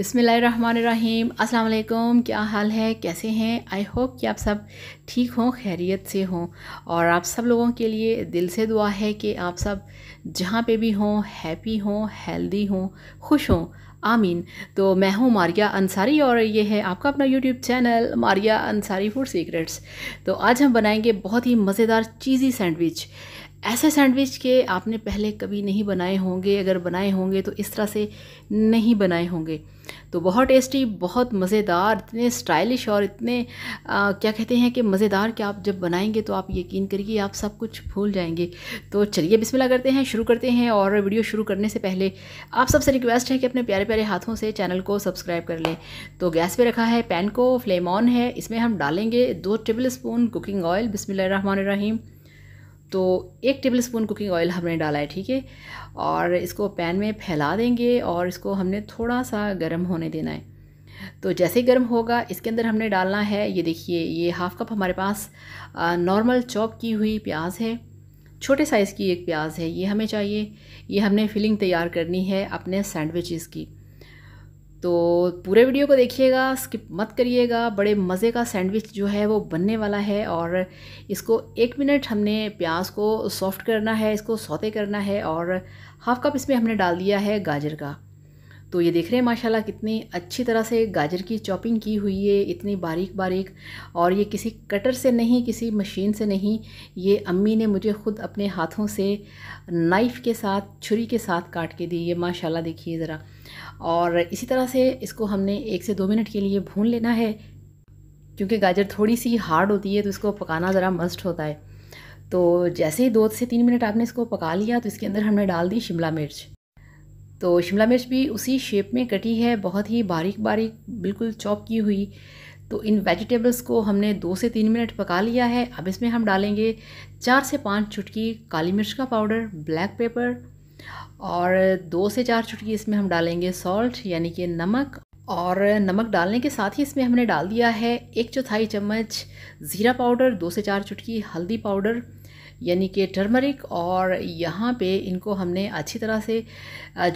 बिसमीम् अल्लाम क्या हाल है कैसे हैं आई होप कि आप सब ठीक हों खैरियत से हों और आप सब लोगों के लिए दिल से दुआ है कि आप सब जहाँ पे भी हों हैप्पी हों हेल्दी हों खुश हों आमीन तो मैं हूँ मारिया अंसारी और ये है आपका अपना YouTube channel Maria Ansari food secrets तो आज हम बनाएंगे बहुत ही मज़ेदार चीज़ी सैंडविच ऐसे सैंडविच के आपने पहले कभी नहीं बनाए होंगे अगर बनाए होंगे तो इस तरह से नहीं बनाए होंगे तो बहुत टेस्टी बहुत मज़ेदार इतने स्टाइलिश और इतने आ, क्या कहते हैं कि मज़ेदार कि आप जब बनाएंगे तो आप यकीन करिए आप सब कुछ भूल जाएंगे तो चलिए बिस्मिल्लाह करते हैं शुरू करते हैं और वीडियो शुरू करने से पहले आप सबसे रिक्वेस्ट है कि अपने प्यारे प्यारे हाथों से चैनल को सब्सक्राइब कर लें तो गैस पर रखा है पैन को फ्लेम ऑन है इसमें हम डालेंगे दो टेबल स्पून कुकिंग ऑयल बिसमिल्लर तो एक टेबल स्पून कुकिंग ऑयल हमने डाला है ठीक है और इसको पैन में फैला देंगे और इसको हमने थोड़ा सा गर्म होने देना है तो जैसे ही गर्म होगा इसके अंदर हमने डालना है ये देखिए ये हाफ़ कप हमारे पास नॉर्मल चॉप की हुई प्याज है छोटे साइज़ की एक प्याज है ये हमें चाहिए ये हमने फिलिंग तैयार करनी है अपने सैंडविचेस की तो पूरे वीडियो को देखिएगा स्किप मत करिएगा बड़े मज़े का सैंडविच जो है वो बनने वाला है और इसको एक मिनट हमने प्याज को सॉफ्ट करना है इसको सौते करना है और हाफ़ कप इसमें हमने डाल दिया है गाजर का तो ये देख रहे हैं माशाल्लाह कितनी अच्छी तरह से गाजर की चॉपिंग की हुई है इतनी बारीक बारीक और ये किसी कटर से नहीं किसी मशीन से नहीं ये अम्मी ने मुझे ख़ुद अपने हाथों से नाइफ़ के साथ छुरी के साथ काट के दी ये माशाल्लाह देखिए ज़रा और इसी तरह से इसको हमने एक से दो मिनट के लिए भून लेना है क्योंकि गाजर थोड़ी सी हार्ड होती है तो इसको पकाना ज़रा मस्ट होता है तो जैसे ही दो से तीन मिनट आपने इसको पका लिया तो इसके अंदर हमने डाल दी शिमला मिर्च तो शिमला मिर्च भी उसी शेप में कटी है बहुत ही बारीक बारीक बिल्कुल चॉप की हुई तो इन वेजिटेबल्स को हमने दो से तीन मिनट पका लिया है अब इसमें हम डालेंगे चार से पाँच चुटकी काली मिर्च का पाउडर ब्लैक पेपर और दो से चार चुटकी इसमें हम डालेंगे सॉल्ट यानी कि नमक और नमक डालने के साथ ही इसमें हमने डाल दिया है एक चौथाई चम्मच ज़ीरा पाउडर दो से चार चुटकी हल्दी पाउडर यानी कि टर्मरिक और यहाँ पे इनको हमने अच्छी तरह से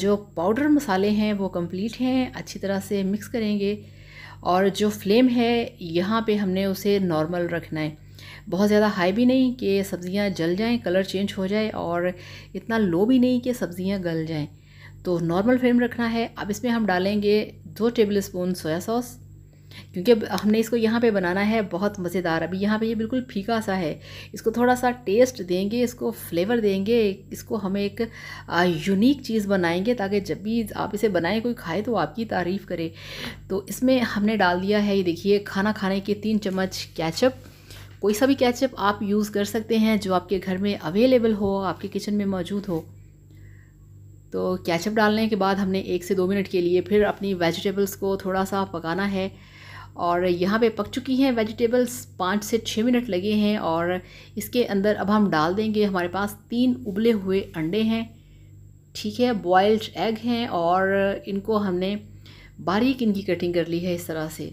जो पाउडर मसाले हैं वो कंप्लीट हैं अच्छी तरह से मिक्स करेंगे और जो फ्लेम है यहाँ पे हमने उसे नॉर्मल रखना है बहुत ज़्यादा हाई भी नहीं कि सब्ज़ियाँ जल जाएं कलर चेंज हो जाए और इतना लो भी नहीं कि सब्ज़ियाँ गल जाएँ तो नॉर्मल फ्लेम रखना है अब इसमें हम डालेंगे दो टेबल स्पून सोया सॉस क्योंकि अब हमने इसको यहाँ पे बनाना है बहुत मज़ेदार अभी यहाँ पे ये यह बिल्कुल फीका सा है इसको थोड़ा सा टेस्ट देंगे इसको फ्लेवर देंगे इसको हम एक यूनिक चीज़ बनाएंगे ताकि जब भी आप इसे बनाएं कोई खाए तो आपकी तारीफ़ करे तो इसमें हमने डाल दिया है ये देखिए खाना खाने के तीन चम्मच कैचअप कोई सा भी कैचअप आप यूज़ कर सकते हैं जो आपके घर में अवेलेबल हो आपके किचन में मौजूद हो तो कैचअप डालने के बाद हमने एक से दो मिनट के लिए फिर अपनी वेजिटेबल्स को थोड़ा सा पकाना है और यहाँ पे पक चुकी हैं वेजिटेबल्स पाँच से छः मिनट लगे हैं और इसके अंदर अब हम डाल देंगे हमारे पास तीन उबले हुए अंडे हैं ठीक है बॉयल्ड एग हैं और इनको हमने बारीक इनकी कटिंग कर ली है इस तरह से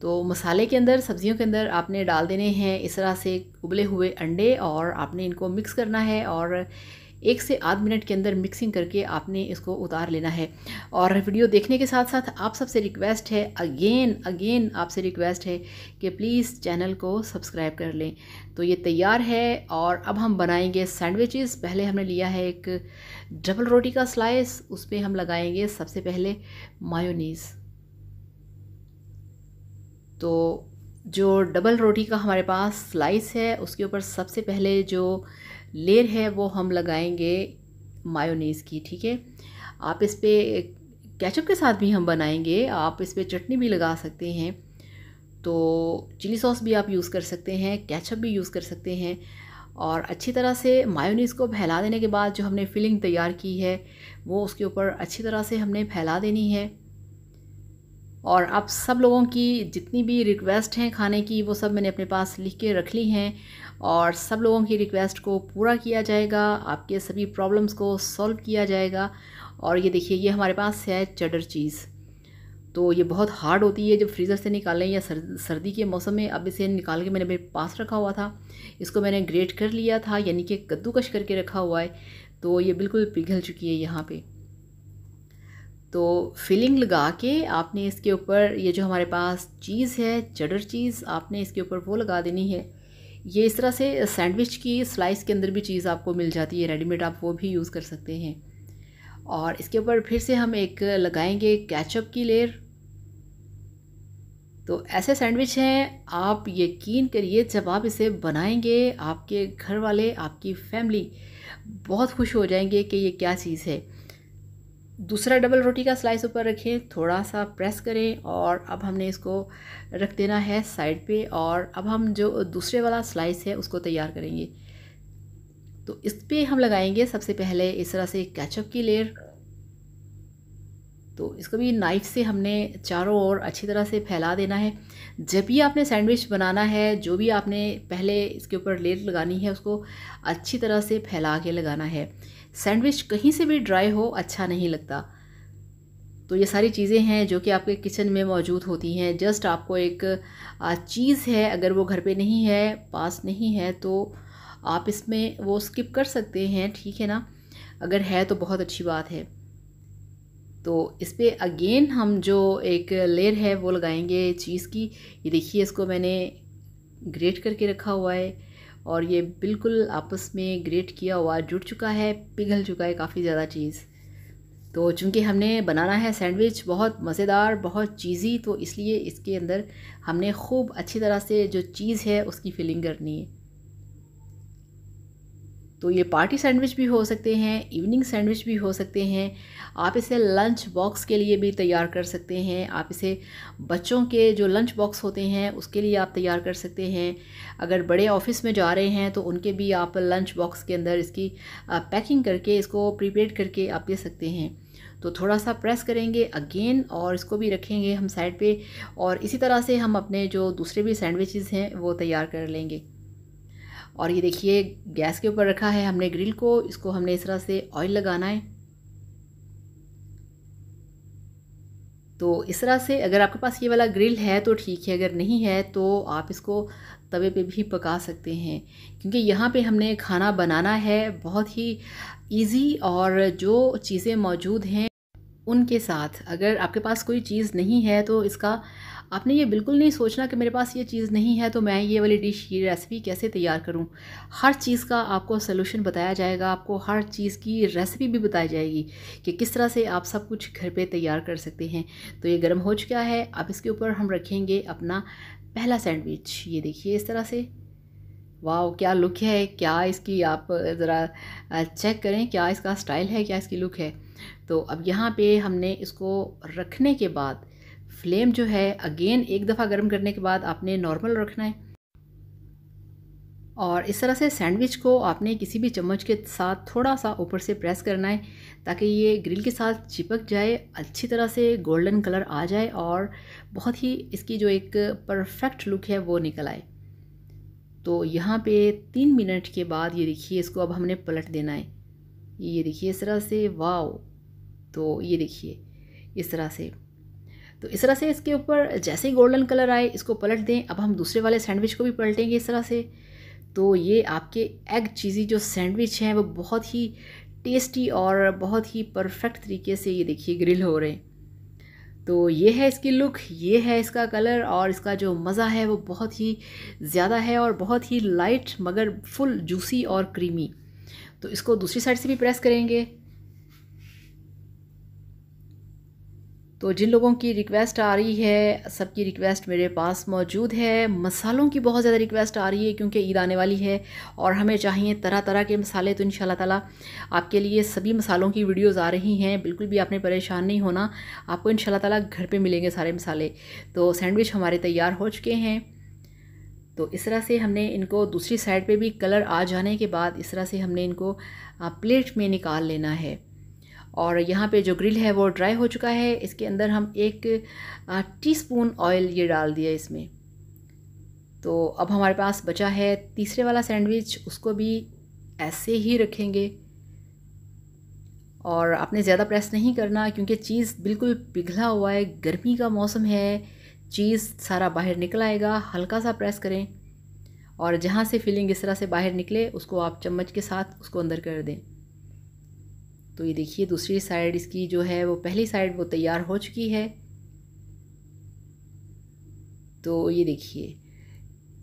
तो मसाले के अंदर सब्ज़ियों के अंदर आपने डाल देने हैं इस तरह से उबले हुए अंडे और आपने इनको मिक्स करना है और एक से आध मिनट के अंदर मिक्सिंग करके आपने इसको उतार लेना है और वीडियो देखने के साथ साथ आप सबसे रिक्वेस्ट है अगेन अगेन आपसे रिक्वेस्ट है कि प्लीज़ चैनल को सब्सक्राइब कर लें तो ये तैयार है और अब हम बनाएंगे सैंडविचेस पहले हमने लिया है एक डबल रोटी का स्लाइस उस पर हम लगाएंगे सबसे पहले मायोनीस तो जो डबल रोटी का हमारे पास स्लाइस है उसके ऊपर सबसे पहले जो लेयर है वो हम लगाएंगे मायोनीज़ की ठीक है आप इस पर कैचअप के साथ भी हम बनाएंगे आप इस पर चटनी भी लगा सकते हैं तो चिली सॉस भी आप यूज़ कर सकते हैं कैचअप भी यूज़ कर सकते हैं और अच्छी तरह से मायोनीज़ को फैला देने के बाद जो हमने फिलिंग तैयार की है वो उसके ऊपर अच्छी तरह से हमने फैला देनी है और आप सब लोगों की जितनी भी रिक्वेस्ट हैं खाने की वो सब मैंने अपने पास लिख के रख ली हैं और सब लोगों की रिक्वेस्ट को पूरा किया जाएगा आपके सभी प्रॉब्लम्स को सॉल्व किया जाएगा और ये देखिए ये हमारे पास है चडर चीज़ तो ये बहुत हार्ड होती है जब फ्रीज़र से निकालें या सर, सर्दी के मौसम में अब इसे निकाल के मैंने मेरे पास रखा हुआ था इसको मैंने ग्रेट कर लिया था यानी कि कद्दूकश करके रखा हुआ है तो ये बिल्कुल पिघल चुकी है यहाँ पे तो फिलिंग लगा के आपने इसके ऊपर ये जो हमारे पास चीज़ है चडर चीज़ आपने इसके ऊपर वो लगा देनी है ये इस तरह से सैंडविच की स्लाइस के अंदर भी चीज़ आपको मिल जाती है रेडीमेड आप वो भी यूज़ कर सकते हैं और इसके ऊपर फिर से हम एक लगाएंगे कैचअप की लेयर तो ऐसे सैंडविच हैं आप यकीन करिए जब आप इसे बनाएंगे आपके घर वाले आपकी फैमिली बहुत खुश हो जाएंगे कि ये क्या चीज़ है दूसरा डबल रोटी का स्लाइस ऊपर रखें थोड़ा सा प्रेस करें और अब हमने इसको रख देना है साइड पे और अब हम जो दूसरे वाला स्लाइस है उसको तैयार करेंगे तो इस पर हम लगाएंगे सबसे पहले इस तरह से कैचअप की लेयर तो इसको भी नाइफ़ से हमने चारों ओर अच्छी तरह से फैला देना है जब भी आपने सैंडविच बनाना है जो भी आपने पहले इसके ऊपर लेयर लगानी है उसको अच्छी तरह से फैला के लगाना है सैंडविच कहीं से भी ड्राई हो अच्छा नहीं लगता तो ये सारी चीज़ें हैं जो कि आपके किचन में मौजूद होती हैं जस्ट आपको एक चीज़ है अगर वो घर पे नहीं है पास नहीं है तो आप इसमें वो स्किप कर सकते हैं ठीक है ना अगर है तो बहुत अच्छी बात है तो इस पर अगेन हम जो एक लेयर है वो लगाएंगे चीज़ की ये देखिए इसको मैंने ग्रेट करके रखा हुआ है और ये बिल्कुल आपस में ग्रेट किया हुआ जुड़ चुका है पिघल चुका है काफ़ी ज़्यादा चीज़ तो चूँकि हमने बनाना है सैंडविच बहुत मज़ेदार बहुत चीज़ी तो इसलिए इसके अंदर हमने खूब अच्छी तरह से जो चीज़ है उसकी फिलिंग करनी है तो ये पार्टी सैंडविच भी हो सकते हैं इवनिंग सैंडविच भी हो सकते हैं आप इसे लंच बॉक्स के लिए भी तैयार कर सकते हैं आप इसे बच्चों के जो लंच बॉक्स होते हैं उसके लिए आप तैयार कर सकते हैं अगर बड़े ऑफिस में जा रहे हैं तो उनके भी आप लंच बॉक्स के अंदर इसकी पैकिंग करके इसको प्रिपेयर करके आप दे सकते हैं तो थोड़ा सा प्रेस करेंगे अगेन और इसको भी रखेंगे हम साइड पे और इसी तरह से हम अपने जो दूसरे भी सैंडविचेस हैं वो तैयार कर लेंगे और ये देखिए गैस के ऊपर रखा है हमने ग्रिल को इसको हमने इस तरह से ऑयल लगाना है तो इस तरह से अगर आपके पास ये वाला ग्रिल है तो ठीक है अगर नहीं है तो आप इसको तवे पे भी पका सकते हैं क्योंकि यहाँ पे हमने खाना बनाना है बहुत ही इजी और जो चीज़ें मौजूद हैं उनके साथ अगर आपके पास कोई चीज़ नहीं है तो इसका आपने ये बिल्कुल नहीं सोचना कि मेरे पास ये चीज़ नहीं है तो मैं ये वाली डिश ये रेसिपी कैसे तैयार करूँ हर चीज़ का आपको सलूशन बताया जाएगा आपको हर चीज़ की रेसिपी भी बताई जाएगी कि किस तरह से आप सब कुछ घर पे तैयार कर सकते हैं तो ये गर्म हो चुका है अब इसके ऊपर हम रखेंगे अपना पहला सैंडविच ये देखिए इस तरह से वाह क्या लुक है क्या इसकी आप ज़रा चेक करें क्या इसका स्टाइल है क्या इसकी लुक है तो अब यहाँ पे हमने इसको रखने के बाद फ्लेम जो है अगेन एक दफ़ा गर्म करने के बाद आपने नॉर्मल रखना है और इस तरह से सैंडविच को आपने किसी भी चम्मच के साथ थोड़ा सा ऊपर से प्रेस करना है ताकि ये ग्रिल के साथ चिपक जाए अच्छी तरह से गोल्डन कलर आ जाए और बहुत ही इसकी जो एक परफेक्ट लुक है वो निकल आए तो यहाँ पे तीन मिनट के बाद ये देखिए इसको अब हमने पलट देना है ये देखिए इस तरह से वाओ तो ये देखिए इस तरह से तो इस तरह से इसके ऊपर जैसे ही गोल्डन कलर आए इसको पलट दें अब हम दूसरे वाले सैंडविच को भी पलटेंगे इस तरह से तो ये आपके एग चीज़ी जो सैंडविच हैं वो बहुत ही टेस्टी और बहुत ही परफेक्ट तरीके से ये देखिए ग्रिल हो रहे हैं तो ये है इसकी लुक ये है इसका कलर और इसका जो मज़ा है वो बहुत ही ज़्यादा है और बहुत ही लाइट मगर फुल जूसी और क्रीमी तो इसको दूसरी साइड से भी प्रेस करेंगे तो जिन लोगों की रिक्वेस्ट आ रही है सबकी रिक्वेस्ट मेरे पास मौजूद है मसालों की बहुत ज़्यादा रिक्वेस्ट आ रही है क्योंकि ईद आने वाली है और हमें चाहिए तरह तरह के मसाले तो इन ताला आपके लिए सभी मसालों की वीडियोस आ रही हैं बिल्कुल भी आपने परेशान नहीं होना आपको इन ताला घर पे मिलेंगे सारे मसाले तो सैंडविच हमारे तैयार हो चुके हैं तो इस तरह से हमने इनको दूसरी साइड पर भी कलर आ जाने के बाद इस तरह से हमने इनको प्लेट में निकाल लेना है और यहाँ पे जो ग्रिल है वो ड्राई हो चुका है इसके अंदर हम एक टीस्पून ऑयल ये डाल दिया इसमें तो अब हमारे पास बचा है तीसरे वाला सैंडविच उसको भी ऐसे ही रखेंगे और आपने ज़्यादा प्रेस नहीं करना क्योंकि चीज़ बिल्कुल पिघला हुआ है गर्मी का मौसम है चीज़ सारा बाहर निकल आएगा हल्का सा प्रेस करें और जहाँ से फीलिंग इस तरह से बाहर निकले उसको आप चम्मच के साथ उसको अंदर कर दें तो ये देखिए दूसरी साइड इसकी जो है वो पहली साइड वो तैयार हो चुकी है तो ये देखिए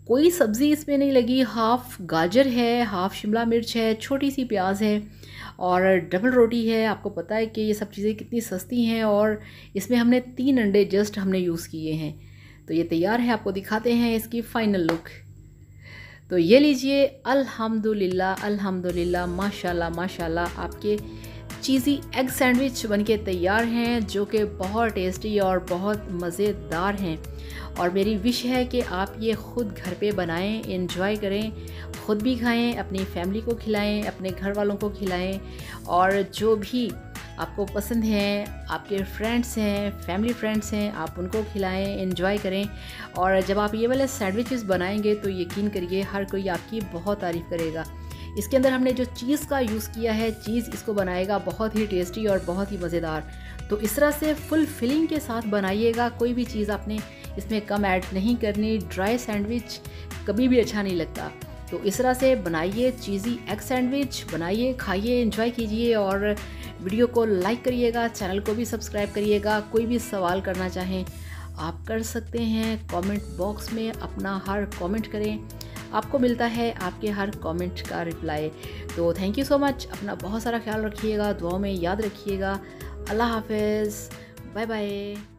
कोई सब्ज़ी इसमें नहीं लगी हाफ़ गाजर है हाफ़ शिमला मिर्च है छोटी सी प्याज है और डबल रोटी है आपको पता है कि ये सब चीज़ें कितनी सस्ती हैं और इसमें हमने तीन अंडे जस्ट हमने यूज़ किए हैं तो ये तैयार है आपको दिखाते हैं इसकी फ़ाइनल लुक तो ये लीजिए अल्हम्दुलिल्लाह अल्हम्दुलिल्लाह माशाल्लाह माशाल्लाह आपके चीज़ी एग सैंडविच बनके तैयार हैं जो कि बहुत टेस्टी और बहुत मज़ेदार हैं और मेरी विश है कि आप ये ख़ुद घर पे बनाएं इन्जॉय करें ख़ुद भी खाएं अपनी फैमिली को खिलाएं अपने घर वालों को खिलाएं और जो भी आपको पसंद हैं आपके फ्रेंड्स हैं फैमिली फ्रेंड्स हैं आप उनको खिलाएं इन्जॉय करें और जब आप ये वाले सैंडविचेस बनाएंगे तो यकीन करिए हर कोई आपकी बहुत तारीफ़ करेगा इसके अंदर हमने जो चीज़ का यूज़ किया है चीज़ इसको बनाएगा बहुत ही टेस्टी और बहुत ही मज़ेदार तो इस तरह से फुल फिलिंग के साथ बनाइएगा कोई भी चीज़ आपने इसमें कम ऐड नहीं करनी ड्राई सैंडविच कभी भी अच्छा नहीं लगता तो इस तरह से बनाइए चीज़ी एग सैंडविच बनाइए खाइए इंजॉय कीजिए और वीडियो को लाइक करिएगा चैनल को भी सब्सक्राइब करिएगा कोई भी सवाल करना चाहें आप कर सकते हैं कमेंट बॉक्स में अपना हर कमेंट करें आपको मिलता है आपके हर कमेंट का रिप्लाई तो थैंक यू सो मच अपना बहुत सारा ख्याल रखिएगा दुआओं में याद रखिएगा अल्लाह हाफिज़ बाय बाय